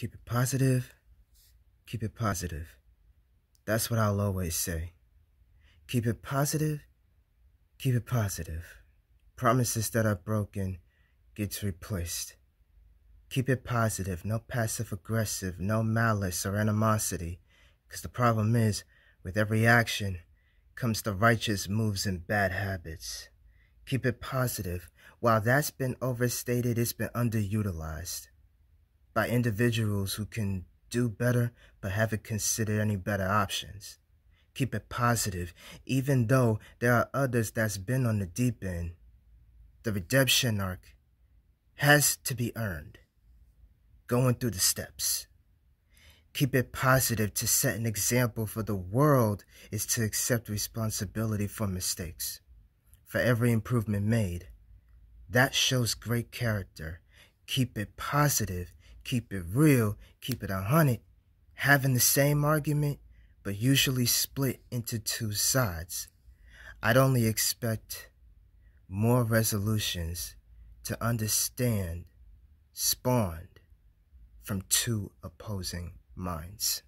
Keep it positive. Keep it positive. That's what I'll always say. Keep it positive. Keep it positive. Promises that are broken gets replaced. Keep it positive, no passive aggressive, no malice or animosity. Because the problem is, with every action comes the righteous moves and bad habits. Keep it positive. While that's been overstated, it's been underutilized by individuals who can do better but haven't considered any better options. Keep it positive, even though there are others that's been on the deep end. The redemption arc has to be earned. Going through the steps. Keep it positive to set an example for the world is to accept responsibility for mistakes. For every improvement made, that shows great character. Keep it positive keep it real, keep it a hundred, having the same argument, but usually split into two sides. I'd only expect more resolutions to understand spawned from two opposing minds.